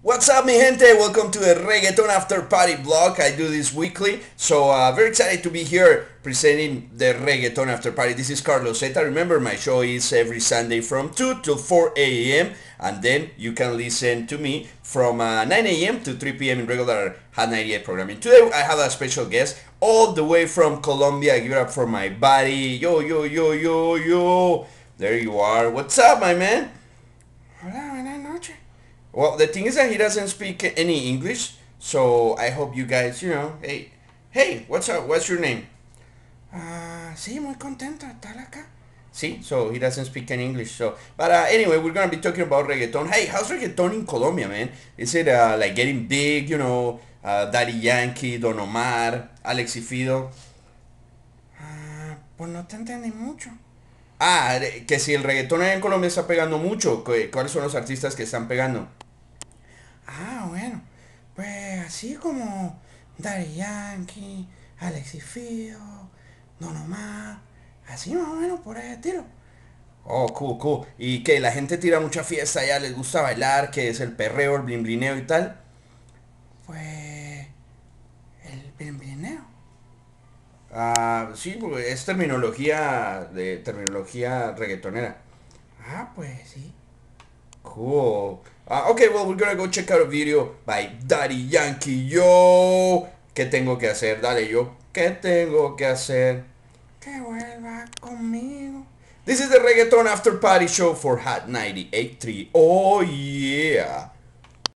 What's up, mi gente? Welcome to the Reggaeton After Party blog. I do this weekly, so uh, very excited to be here presenting the Reggaeton After Party. This is Carlos Zeta. Remember, my show is every Sunday from 2 to 4 a.m. And then you can listen to me from uh, 9 a.m. to 3 p.m. in regular Hot 98 programming. Today, I have a special guest all the way from Colombia. give it up for my buddy. Yo, yo, yo, yo, yo. There you are. What's up, my man? Well, the thing is that he doesn't speak any English, so I hope you guys, you know, hey, hey, what's up? What's your name? Uh, sí, muy contento estar acá. Sí, so he doesn't speak any English. So, but uh, anyway, we're gonna be talking about reggaeton. Hey, how's reggaeton in Colombia, man? Is it uh, like getting big? You know, uh, Daddy Yankee, Don Omar, Alex y Fido. Ah, pues no te entendí mucho. Ah, que si el reggaetón en Colombia está pegando mucho, ¿cuáles son los artistas que están pegando? así como Daddy Yankee, Alexis Fio, Don Omar, así más o menos por ese estilo. Oh, cool, cool. Y que la gente tira mucha fiesta ya, les gusta bailar, que es el perreo, el blimblineo y tal. Pues... el blimblineo. Ah, sí, pues, es terminología de terminología reggaetonera. Ah, pues sí. Cool. Uh, okay, well, we're gonna go check out a video by Daddy Yankee. Yo, ¿qué tengo que hacer? Dale, yo, ¿qué tengo que hacer? Que vuelva conmigo. This is the Reggaeton After Party Show for Hot 98.3. Oh, yeah.